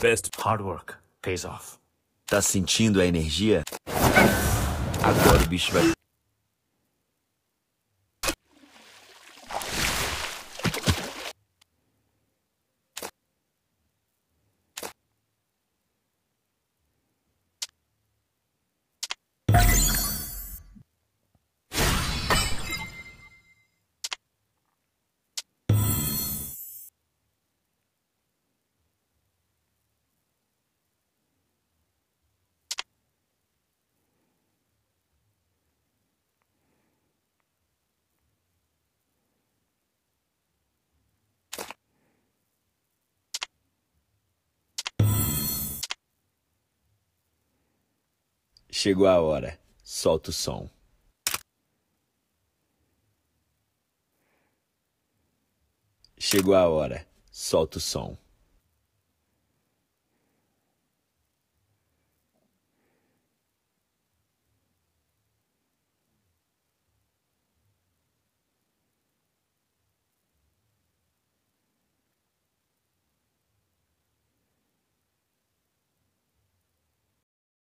best hard work pays off. Tá sentindo a energia? Agora o bicho vai. Chegou a hora. Solta o som. Chegou a hora. Solta o som.